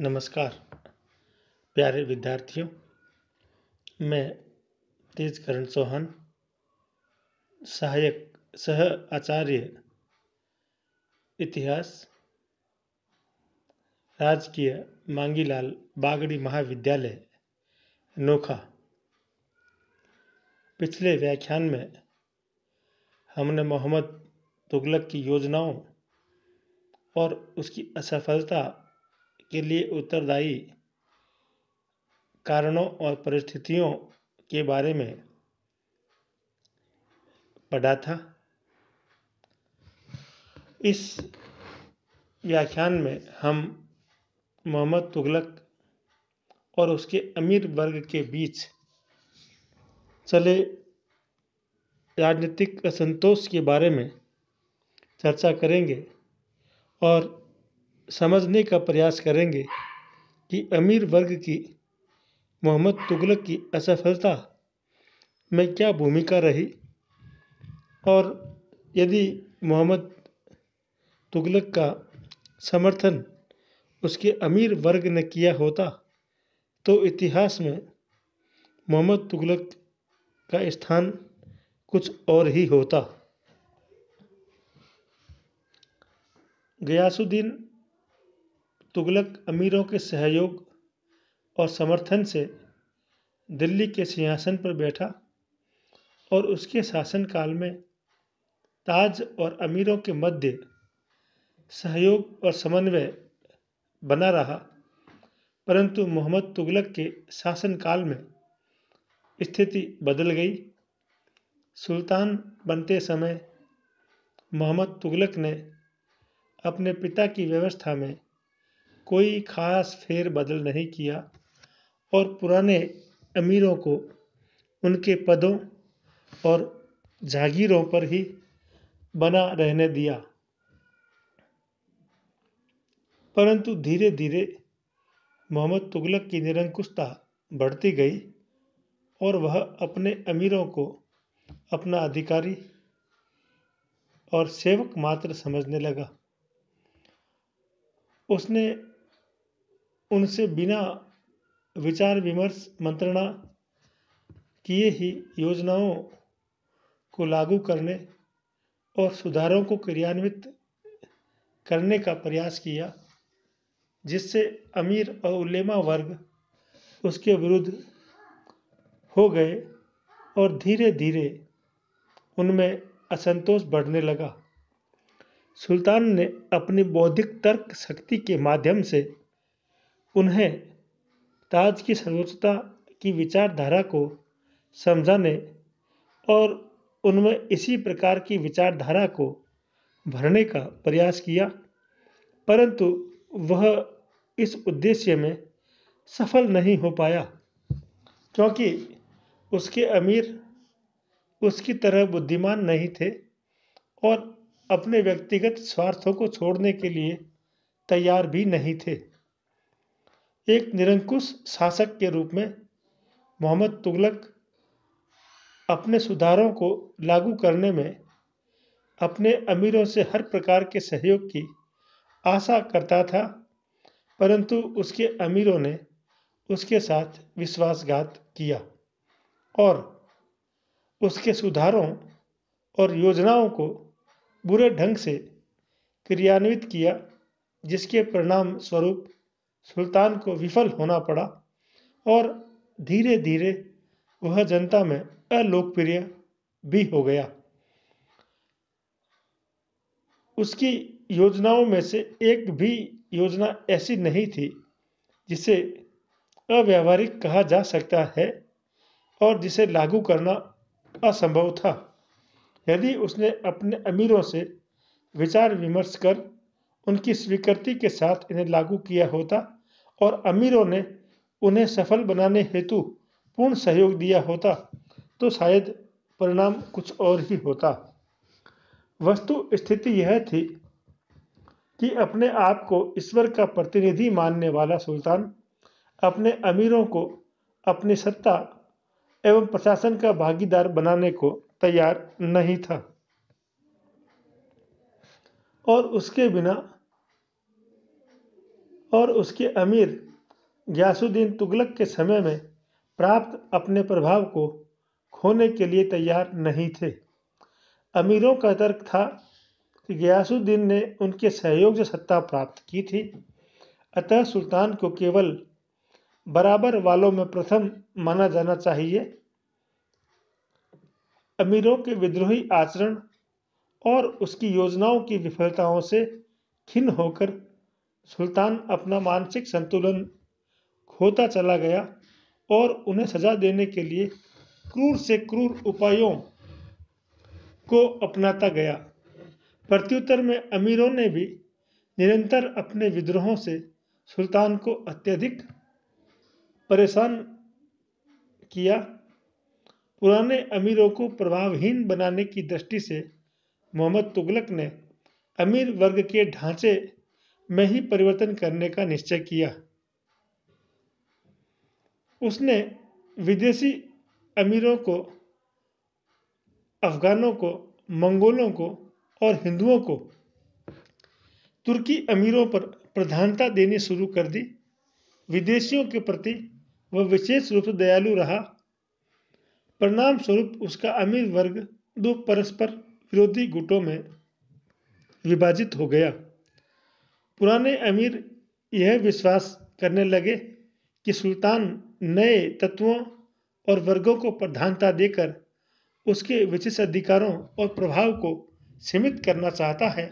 नमस्कार प्यारे विद्यार्थियों मैं तेजकरण चौहान सहायक सह आचार्य इतिहास राजकीय मांगीलाल बागड़ी महाविद्यालय नोखा पिछले व्याख्यान में हमने मोहम्मद तुगलक की योजनाओं और उसकी असफलता के लिए उत्तरदायी कारणों और परिस्थितियों के बारे में पढ़ा था इस व्याख्यान में हम मोहम्मद तुगलक और उसके अमीर वर्ग के बीच चले राजनीतिक असंतोष के बारे में चर्चा करेंगे और समझने का प्रयास करेंगे कि अमीर वर्ग की मोहम्मद तुगलक की असफलता में क्या भूमिका रही और यदि मोहम्मद तुगलक का समर्थन उसके अमीर वर्ग ने किया होता तो इतिहास में मोहम्मद तुगलक का स्थान कुछ और ही होता गयासुद्दीन तुगलक अमीरों के सहयोग और समर्थन से दिल्ली के सिंहासन पर बैठा और उसके शासनकाल में ताज और अमीरों के मध्य सहयोग और समन्वय बना रहा परंतु मोहम्मद तुगलक के शासनकाल में स्थिति बदल गई सुल्तान बनते समय मोहम्मद तुगलक ने अपने पिता की व्यवस्था में कोई खास फेरबदल नहीं किया और पुराने अमीरों को उनके पदों और जागीरों पर ही बना रहने दिया परंतु धीरे धीरे मोहम्मद तुगलक की निरंकुशता बढ़ती गई और वह अपने अमीरों को अपना अधिकारी और सेवक मात्र समझने लगा उसने उनसे बिना विचार विमर्श मंत्रणा किए ही योजनाओं को लागू करने और सुधारों को क्रियान्वित करने का प्रयास किया जिससे अमीर और उलेमा वर्ग उसके विरुद्ध हो गए और धीरे धीरे उनमें असंतोष बढ़ने लगा सुल्तान ने अपनी बौद्धिक तर्क शक्ति के माध्यम से उन्हें ताज की सर्वोच्चता की विचारधारा को समझाने और उनमें इसी प्रकार की विचारधारा को भरने का प्रयास किया परंतु वह इस उद्देश्य में सफल नहीं हो पाया क्योंकि उसके अमीर उसकी तरह बुद्धिमान नहीं थे और अपने व्यक्तिगत स्वार्थों को छोड़ने के लिए तैयार भी नहीं थे एक निरंकुश शासक के रूप में मोहम्मद तुगलक अपने सुधारों को लागू करने में अपने अमीरों से हर प्रकार के सहयोग की आशा करता था परंतु उसके अमीरों ने उसके साथ विश्वासघात किया और उसके सुधारों और योजनाओं को बुरे ढंग से क्रियान्वित किया जिसके परिणाम स्वरूप सुल्तान को विफल होना पड़ा और धीरे धीरे वह जनता में अलोकप्रिय भी हो गया उसकी योजनाओं में से एक भी योजना ऐसी नहीं थी जिसे अव्यवहारिक कहा जा सकता है और जिसे लागू करना असंभव था यदि उसने अपने अमीरों से विचार विमर्श कर उनकी स्वीकृति के साथ इन्हें लागू किया होता और अमीरों ने उन्हें सफल बनाने हेतु पूर्ण सहयोग दिया होता तो शायद परिणाम कुछ और ही होता वस्तु स्थिति यह थी कि अपने आप को ईश्वर का प्रतिनिधि मानने वाला सुल्तान अपने अमीरों को अपनी सत्ता एवं प्रशासन का भागीदार बनाने को तैयार नहीं था और उसके बिना और उसके अमीर ग्यासुद्दीन तुगलक के समय में प्राप्त अपने प्रभाव को खोने के लिए तैयार नहीं थे अमीरों का तर्क था कि ग्यासुद्दीन ने उनके सहयोग से सत्ता प्राप्त की थी अतः सुल्तान को केवल बराबर वालों में प्रथम माना जाना चाहिए अमीरों के विद्रोही आचरण और उसकी योजनाओं की विफलताओं से खिन होकर सुल्तान अपना मानसिक संतुलन खोता चला गया और उन्हें सजा देने के लिए क्रूर से क्रूर उपायों को अपनाता गया प्रत्युत्तर में अमीरों ने भी निरंतर अपने विद्रोहों से सुल्तान को अत्यधिक परेशान किया पुराने अमीरों को प्रभावहीन बनाने की दृष्टि से मोहम्मद तुगलक ने अमीर वर्ग के ढांचे में ही परिवर्तन करने का निश्चय किया उसने विदेशी अमीरों को अफगानों को मंगोलों को और हिंदुओं को तुर्की अमीरों पर प्रधानता देनी शुरू कर दी विदेशियों के प्रति वह विशेष रूप से दयालु रहा परिणाम स्वरूप उसका अमीर वर्ग दो परस्पर विरोधी गुटों में विभाजित हो गया पुराने अमीर यह विश्वास करने लगे कि सुल्तान नए तत्वों और वर्गों को प्रधानता देकर उसके विशिष्ट अधिकारों और प्रभाव को सीमित करना चाहता है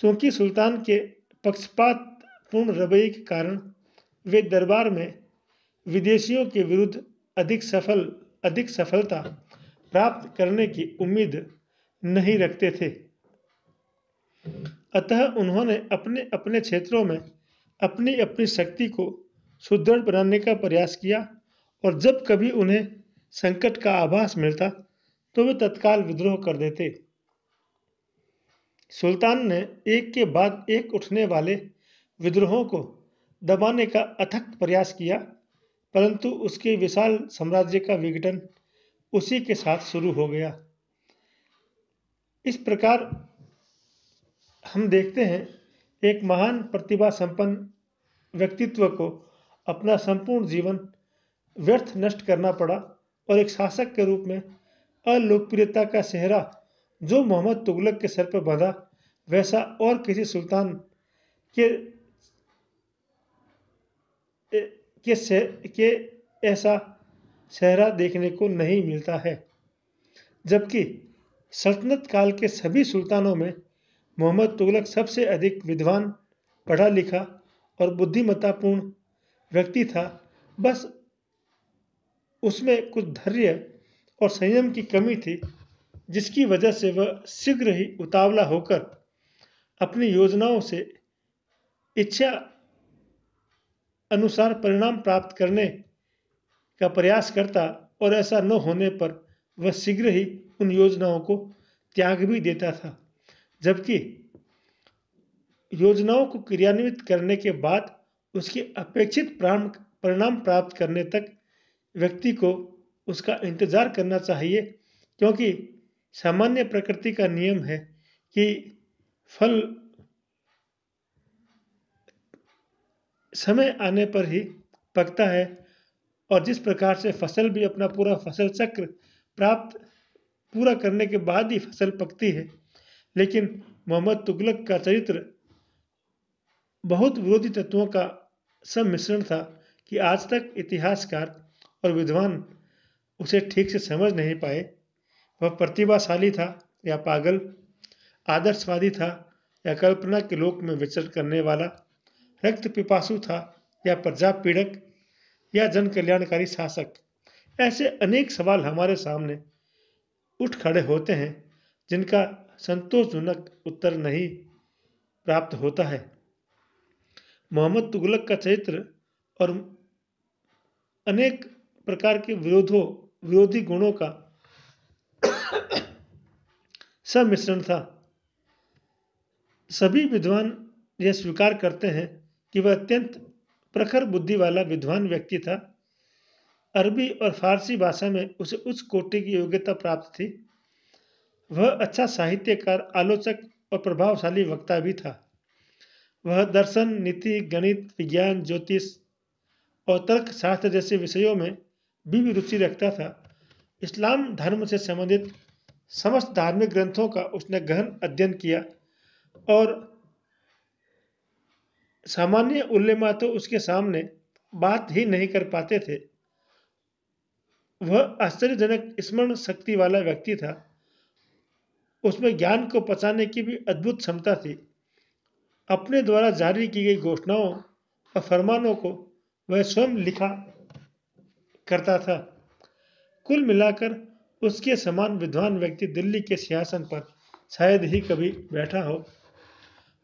क्योंकि सुल्तान के पक्षपात पूर्ण रवैये के कारण वे दरबार में विदेशियों के विरुद्ध अधिक सफल अधिक सफलता प्राप्त करने की उम्मीद नहीं रखते थे अतः उन्होंने अपने अपने क्षेत्रों में अपनी अपनी शक्ति को सुदृढ़ बनाने का प्रयास किया और जब कभी उन्हें संकट का आभास मिलता तो वे तत्काल विद्रोह कर देते सुल्तान ने एक के बाद एक उठने वाले विद्रोहों को दबाने का अथक प्रयास किया परंतु उसके विशाल साम्राज्य का विघटन उसी के साथ शुरू हो गया इस प्रकार हम देखते हैं एक महान प्रतिभा संपन्न व्यक्तित्व को अपना संपूर्ण जीवन व्यर्थ नष्ट करना पड़ा और एक शासक के रूप में अलोकप्रियता का सेहरा जो मोहम्मद तुगलक के सर पर बंधा वैसा और किसी सुल्तान के के, से, के ऐसा सेहरा देखने को नहीं मिलता है जबकि सल्तनत काल के सभी सुल्तानों में मोहम्मद तुगलक सबसे अधिक विद्वान पढ़ा लिखा और बुद्धिमत्तापूर्ण व्यक्ति था बस उसमें कुछ धैर्य और संयम की कमी थी जिसकी वजह से वह शीघ्र ही उतावला होकर अपनी योजनाओं से इच्छा अनुसार परिणाम प्राप्त करने का प्रयास करता और ऐसा न होने पर वह शीघ्र ही उन योजनाओं को त्याग भी देता था जबकि योजनाओं को क्रियान्वित करने के बाद उसके अपेक्षित परिणाम प्राप्त करने तक व्यक्ति को उसका इंतज़ार करना चाहिए क्योंकि सामान्य प्रकृति का नियम है कि फल समय आने पर ही पकता है और जिस प्रकार से फसल भी अपना पूरा फसल चक्र प्राप्त पूरा करने के बाद ही फसल पकती है लेकिन मोहम्मद तुगलक का चरित्र बहुत विरोधी तत्वों का सम्मिश्रण था कि आज तक इतिहासकार और विद्वान उसे ठीक से समझ नहीं पाए वह प्रतिभाशाली था या पागल आदर्शवादी था या कल्पना के लोक में विचरण करने वाला रक्त पिपासु था या प्रजा पीड़क या जन कल्याणकारी शासक ऐसे अनेक सवाल हमारे सामने उठ खड़े होते हैं जिनका संतोषजनक उत्तर नहीं प्राप्त होता है मोहम्मद तुगलक का चरित्र और अनेक प्रकार के विरोधों विरोधी गुणों का सम्मिश्रण था सभी विद्वान यह स्वीकार करते हैं कि वह अत्यंत प्रखर बुद्धि वाला विद्वान व्यक्ति था अरबी और फारसी भाषा में उसे उच्च कोटि की योग्यता प्राप्त थी वह अच्छा साहित्यकार आलोचक और प्रभावशाली वक्ता भी था वह दर्शन नीति गणित विज्ञान ज्योतिष और तर्क शास्त्र जैसे विषयों में भी रुचि रखता था इस्लाम धर्म से संबंधित समस्त धार्मिक ग्रंथों का उसने गहन अध्ययन किया और सामान्य उल्लेमा तो उसके सामने बात ही नहीं कर पाते थे वह आश्चर्यजनक स्मरण शक्ति वाला व्यक्ति था उसमें ज्ञान को पचाने की भी अद्भुत क्षमता थी अपने द्वारा जारी की गई घोषणाओं और फरमानों को वह स्वयं लिखा करता था कुल मिलाकर उसके समान विद्वान व्यक्ति दिल्ली के सिंहासन पर शायद ही कभी बैठा हो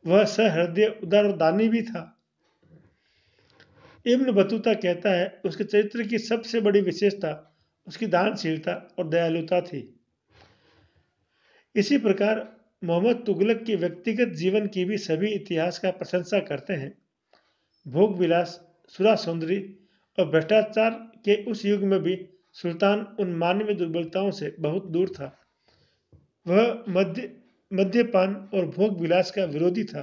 वह सहृदय उदार दानी भी था इब्न बतूता कहता है उसके चरित्र की सबसे बड़ी विशेषता उसकी दानशीलता और दयालुता थी इसी प्रकार मोहम्मद तुगलक के व्यक्तिगत जीवन की भी सभी इतिहास का प्रशंसा करते हैं भोग विलास सुरा सुंदरी और भ्रष्टाचार के उस युग में भी सुल्तान उन मानवीय दुर्बलताओं से बहुत दूर था वह मध्य मद्यपान और भोग विलास का विरोधी था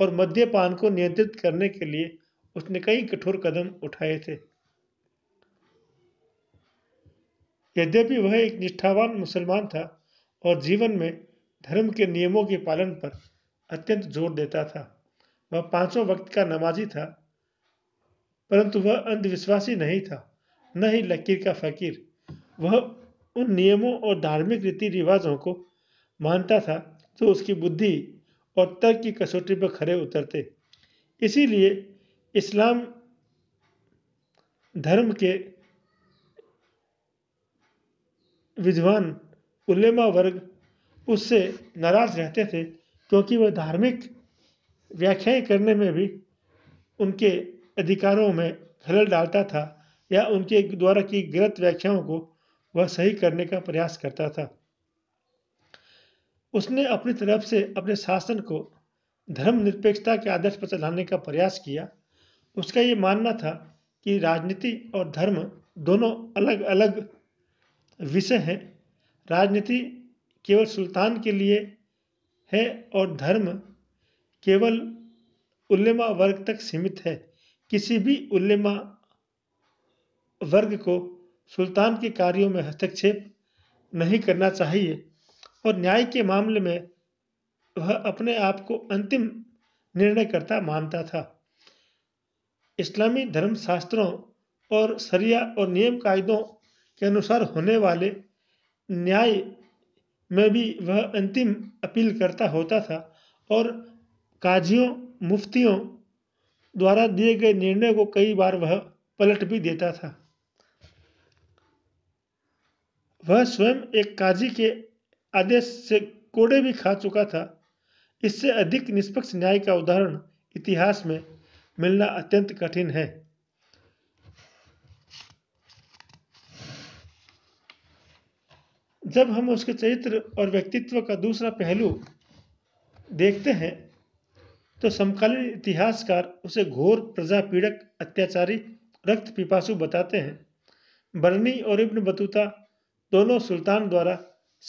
और मद्यपान को नियंत्रित करने के लिए उसने कई कठोर कदम उठाए थे यद्यपि वह एक निष्ठावान मुसलमान था और जीवन में धर्म के नियमों के पालन पर अत्यंत जोर देता था वह पांचों वक्त का नमाजी था परंतु वह अंधविश्वासी नहीं था न ही लकीर का फकीर वह उन नियमों और धार्मिक रीति रिवाजों को मानता था तो उसकी बुद्धि और तर्क की कसौटी पर खड़े उतरते इसीलिए इस्लाम धर्म के विद्वान उलेमा वर्ग उससे नाराज़ रहते थे क्योंकि वह धार्मिक व्याख्या करने में भी उनके अधिकारों में खलल डालता था या उनके द्वारा की गलत व्याख्याओं को वह सही करने का प्रयास करता था उसने अपनी तरफ से अपने शासन को धर्मनिरपेक्षता के आदर्श पर चलाने का प्रयास किया उसका ये मानना था कि राजनीति और धर्म दोनों अलग अलग विषय हैं राजनीति केवल सुल्तान के लिए है और धर्म केवल उल्लेमा वर्ग तक सीमित है किसी भी उल्लेमा वर्ग को सुल्तान के कार्यों में हस्तक्षेप नहीं करना चाहिए और न्याय के मामले में वह अपने आप को अंतिम निर्णयकर्ता मानता था इस्लामी धर्मशास्त्रों और सरिया और नियम कायदों के अनुसार होने वाले न्याय में भी वह अंतिम अपील करता होता था और काजियों मुफ्तियों द्वारा दिए गए निर्णय को कई बार वह पलट भी देता था वह स्वयं एक काजी के आदेश से कोड़े भी खा चुका था इससे अधिक निष्पक्ष न्याय का उदाहरण इतिहास में मिलना अत्यंत कठिन है जब हम उसके चरित्र और व्यक्तित्व का दूसरा पहलू देखते हैं तो समकालीन इतिहासकार उसे घोर प्रजा पीड़क अत्याचारी रक्त पिपासु बताते हैं बरनी और इब्न बतूता दोनों सुल्तान द्वारा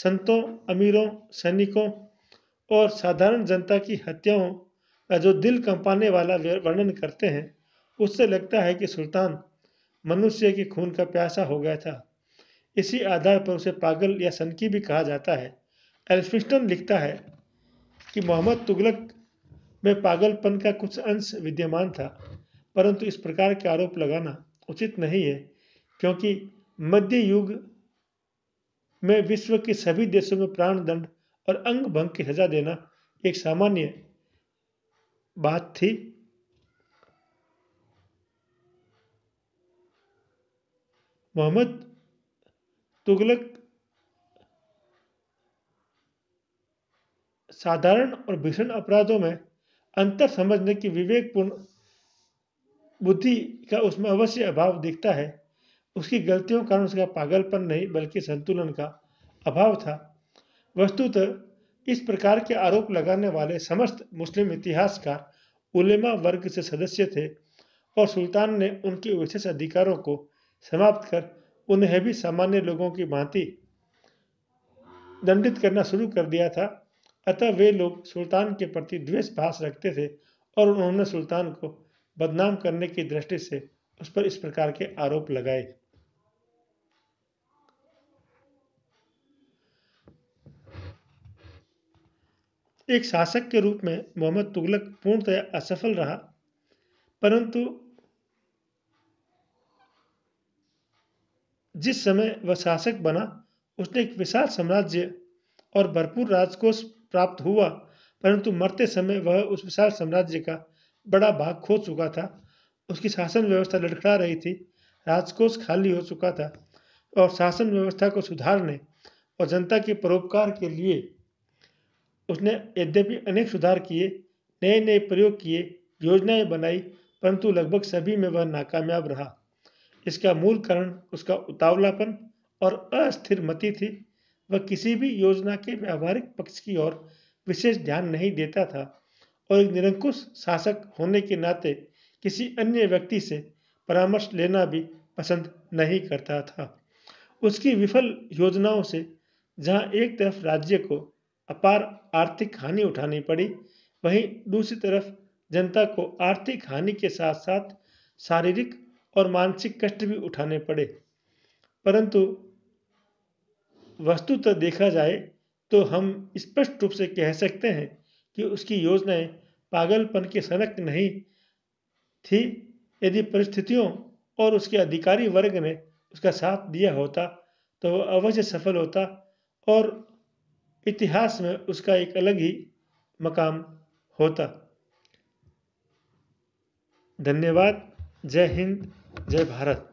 संतों अमीरों सैनिकों और साधारण जनता की हत्याओं का जो दिल कंपाने वाला वर्णन करते हैं उससे लगता है कि सुल्तान मनुष्य के खून का प्यासा हो गया था इसी आधार पर उसे पागल या सनकी भी कहा जाता है एल्फिस्टन लिखता है कि मोहम्मद तुगलक में पागलपन का कुछ अंश विद्यमान था परंतु इस प्रकार के आरोप लगाना उचित नहीं है क्योंकि मध्य युग में विश्व के सभी देशों में प्राण दंड और अंग भंग की सजा देना एक सामान्य बात थी मोहम्मद तुगलक साधारण और भीषण अपराधों में अंतर समझने की विवेकपूर्ण बुद्धि का उसमें अवश्य अभाव दिखता है उसकी गलतियों का कारण उसका पागलपन नहीं बल्कि संतुलन का अभाव था वस्तुतः इस प्रकार के आरोप लगाने वाले समस्त मुस्लिम इतिहासकार उलेमा वर्ग से सदस्य थे और सुल्तान ने उनके विशेष अधिकारों को समाप्त कर उन्हें भी सामान्य लोगों की भांति दंडित करना शुरू कर दिया था अतः वे लोग सुल्तान के प्रति द्वेष भाष रखते थे और उन्होंने सुल्तान को बदनाम करने की दृष्टि से उस पर इस प्रकार के आरोप लगाए एक शासक के रूप में मोहम्मद तुगलक पूर्णतया असफल रहा परंतु जिस समय वह शासक बना उसने एक विशाल साम्राज्य और भरपूर राजकोष प्राप्त हुआ परंतु मरते समय वह उस विशाल साम्राज्य का बड़ा भाग खो चुका था उसकी शासन व्यवस्था लड़खड़ा रही थी राजकोष खाली हो चुका था और शासन व्यवस्था को सुधारने और जनता के परोपकार के लिए उसने यद्यपि अनेक सुधार किए नए नए प्रयोग किए योजनाएं बनाई परंतु लगभग सभी में वह नाकामयाब रहा इसका मूल कारण उसका उतावलापन और अस्थिर मति थी वह किसी भी योजना के व्यावहारिक पक्ष की ओर विशेष ध्यान नहीं देता था और एक निरंकुश शासक होने के नाते किसी अन्य व्यक्ति से परामर्श लेना भी पसंद नहीं करता था उसकी विफल योजनाओं से जहां एक तरफ राज्य को अपार आर्थिक हानि उठानी पड़ी वहीं दूसरी तरफ जनता को आर्थिक हानि के साथ साथ शारीरिक और मानसिक कष्ट भी उठाने पड़े परंतु वस्तुतः देखा जाए तो हम स्पष्ट रूप से कह सकते हैं कि उसकी योजनाएं पागलपन के सनक नहीं थी यदि परिस्थितियों और उसके अधिकारी वर्ग ने उसका साथ दिया होता तो वह अवश्य सफल होता और इतिहास में उसका एक अलग ही मकाम होता धन्यवाद जय हिंद जय भारत